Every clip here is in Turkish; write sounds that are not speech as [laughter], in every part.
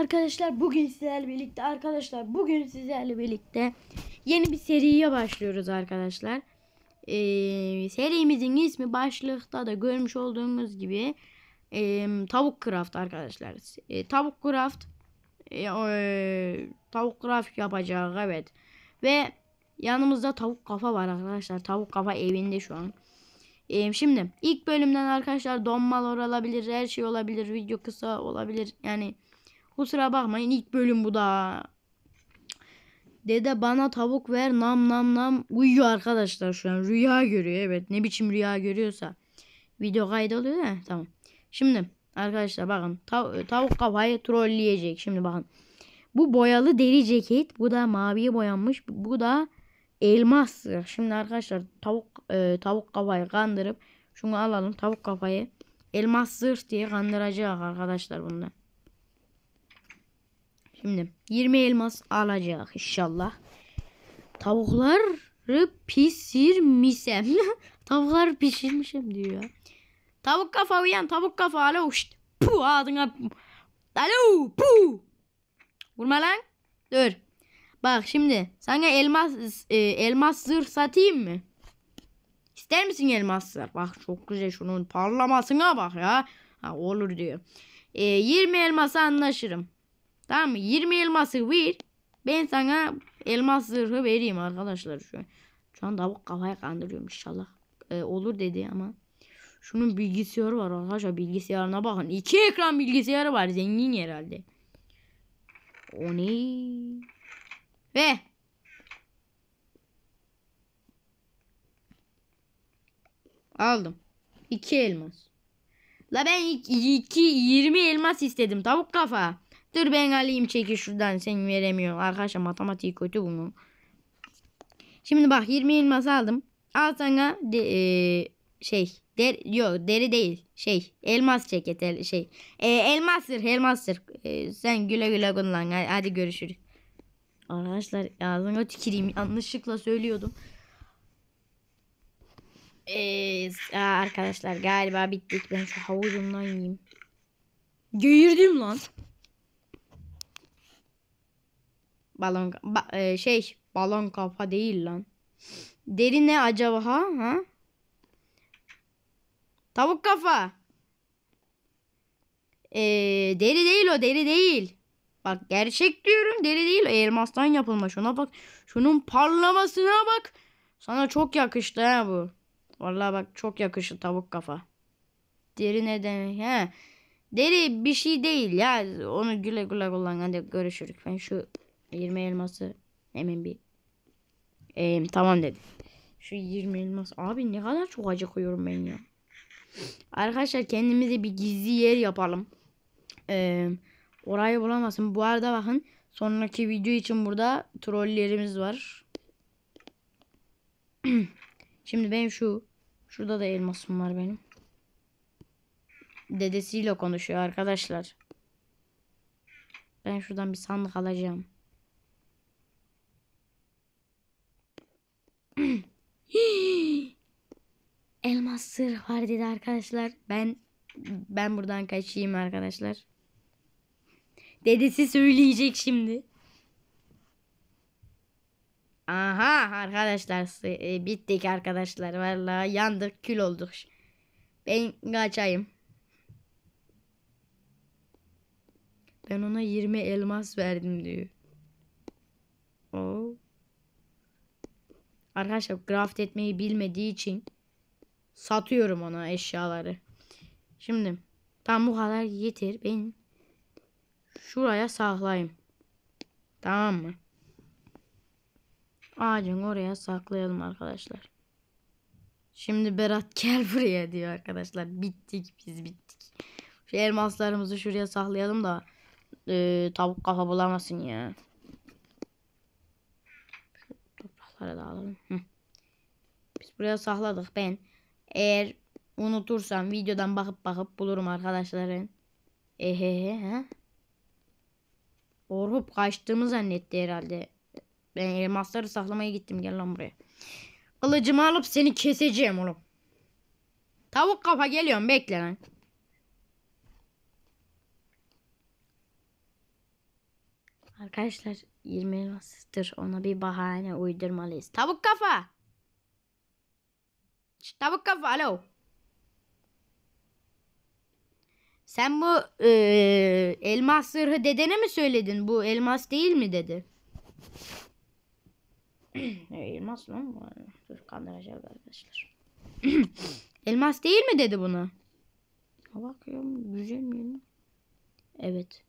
Arkadaşlar bugün sizlerle birlikte arkadaşlar bugün sizlerle birlikte yeni bir seriye başlıyoruz arkadaşlar. Ee, serimizin ismi başlıkta da görmüş olduğunuz gibi e, tavuk craft arkadaşlar. E, tavuk craft e, e, tavuk craft yapacağız evet. Ve yanımızda tavuk kafa var arkadaşlar. Tavuk kafa evinde şu an. E, şimdi ilk bölümden arkadaşlar donmalar olabilir, her şey olabilir, video kısa olabilir. Yani Kusura bakmayın ilk bölüm bu da. Dede bana tavuk ver nam nam nam. Uyuyor arkadaşlar şu an. Rüya görüyor evet. Ne biçim rüya görüyorsa. Video kaydoluyor da tamam. Şimdi arkadaşlar bakın. Tav tavuk kafayı trolleyecek. Şimdi bakın. Bu boyalı deri ceket. Bu da maviye boyanmış. Bu da elmas. Şimdi arkadaşlar tavuk e, tavuk kafayı kandırıp şunu alalım tavuk kafayı elmas zırh diye kandıracak arkadaşlar bunları. Şimdi 20 elmas alacak inşallah. Tavukları pişirmişim. [laughs] Tavukları pişirmişim diyor. Tavuk kafa uyan tavuk kafa alo uşt. Pu adına Alo pu. Vurma lan. Dur. Bak şimdi sana elmas e, elmas zırh satayım mı? İster misin elmas zırh? Bak çok güzel şunun parlamasına bak ya. Ha, olur diyor. E, 20 elmasa anlaşırım. Tamam mı? 20 elması ver. Ben sana elmas zırhı vereyim arkadaşlar şu an. Şu an tavuk kafaya kandırıyorum inşallah. Ee, olur dedi ama. Şunun bilgisayarı var arkadaşlar. Bilgisayarına bakın. İki ekran bilgisayarı var. Zengin herhalde. O ne? Ve Aldım. 2 elmas. La ben iki 20 elmas istedim tavuk kafa. Dur ben alayım çeki şuradan sen veremiyorsun. Arkadaşlar matematiği kötü bunun. Şimdi bak 20 elmas aldım. Al sana de, e, şey der, yok deri değil şey elmas ceket el, şey e, elmastır elmastır e, sen güle güle kullan hadi, hadi görüşürüz. Arkadaşlar ağzına tükireyim yanlışlıkla söylüyordum. Ee, arkadaşlar galiba bittik ben şu havuzumdan yiyeyim. Geğirdim lan. Balon ba e, şey balon kafa değil lan. Deri ne acaba ha? ha? Tavuk kafa. Ee, deri değil o deri değil. Bak gerçek diyorum deri değil elmastan yapılma şuna bak. Şunun parlamasına bak. Sana çok yakıştı ha bu. Vallahi bak çok yakıştı tavuk kafa. Deri neden Ha? Deri bir şey değil ya. Onu güle güle kullan. Hadi görüşürük. Ben şu 20 elması hemen bir. Ee, tamam dedim. Şu 20 elmas. Abi ne kadar çok acı koyuyorum ben ya. Arkadaşlar kendimize bir gizli yer yapalım. Ee, orayı bulamazsın. Bu arada bakın sonraki video için burada trolllerimiz var. [clears throat] Şimdi benim şu şurada da elmasım var benim. Dedesiyle konuşuyor arkadaşlar. Ben şuradan bir sandık alacağım. sır var dedi arkadaşlar. Ben ben buradan kaçayım arkadaşlar. Dedesi söyleyecek şimdi. Aha arkadaşlar e, bittik arkadaşlar. Vallahi yandık kül olduk. Ben kaçayım. Ben ona 20 elmas verdim diyor. Oo. Arkadaşlar craft etmeyi bilmediği için Satıyorum ona eşyaları. Şimdi tam bu kadar yeter. Ben şuraya saklayayım. Tamam mı? Ağacın oraya saklayalım arkadaşlar. Şimdi Berat [laughs] gel buraya diyor arkadaşlar. Bittik biz bittik. Şu elmaslarımızı şuraya saklayalım da e, tavuk kafa bulamasın ya. Şu toprakları da alalım. Hı. Biz buraya sakladık ben. Eğer unutursam videodan bakıp bakıp bulurum arkadaşların. Ehehe he. Orhup kaçtığımı zannetti herhalde. Ben elmasları saklamaya gittim gel lan buraya. Kılıcımı alıp seni keseceğim oğlum. Tavuk kafa geliyorum bekle lan. Arkadaşlar 20 elmasızdır ona bir bahane uydurmalıyız. Tavuk kafa. Şş, tavuk kafa alo. Sen bu e, elmas sırrı dedene mi söyledin? Bu elmas değil mi dedi. elmas lan bu. Dur kandıracak arkadaşlar. elmas değil mi dedi buna. Bakıyorum güzel mi? Evet.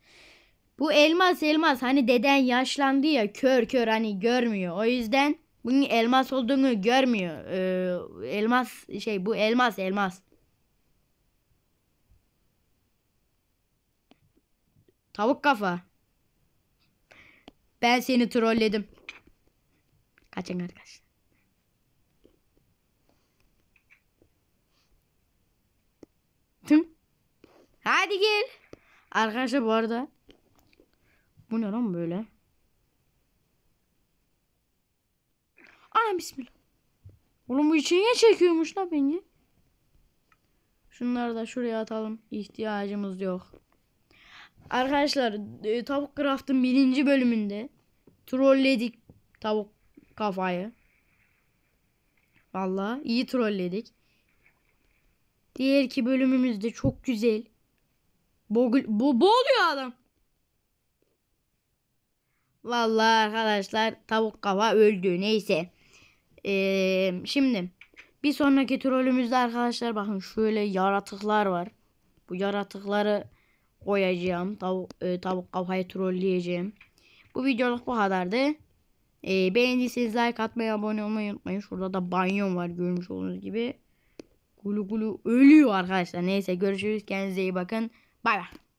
Bu elmas elmas hani deden yaşlandı ya kör kör hani görmüyor. O yüzden bunun elmas olduğunu görmüyor. Ee, elmas şey bu elmas elmas. Tavuk kafa. Ben seni trolledim. Kaçın arkadaşlar. Tüm. Hadi gel. Arkadaşlar bu arada. Bu ne lan böyle? Ay bismillah. Oğlum bu içeriye çekiyormuş la beni. Şunları da şuraya atalım. İhtiyacımız yok. Arkadaşlar e, Tavuk Craft'ın birinci bölümünde trolledik tavuk kafayı. Valla iyi trolledik. Diğer ki bölümümüzde çok güzel. Bu bo boğuluyor adam. Valla arkadaşlar tavuk kafa öldü neyse. Ee, şimdi bir sonraki trolümüzde arkadaşlar bakın şöyle yaratıklar var. Bu yaratıkları koyacağım. Tavuk, e, tavuk kafayı trolleyeceğim. Bu videoluk bu kadardı. E, beğendiyseniz like atmayı, abone olmayı unutmayın. Şurada da banyon var görmüş olduğunuz gibi. Gulu gulu ölüyor arkadaşlar. Neyse görüşürüz. Kendinize iyi bakın. Bay bay.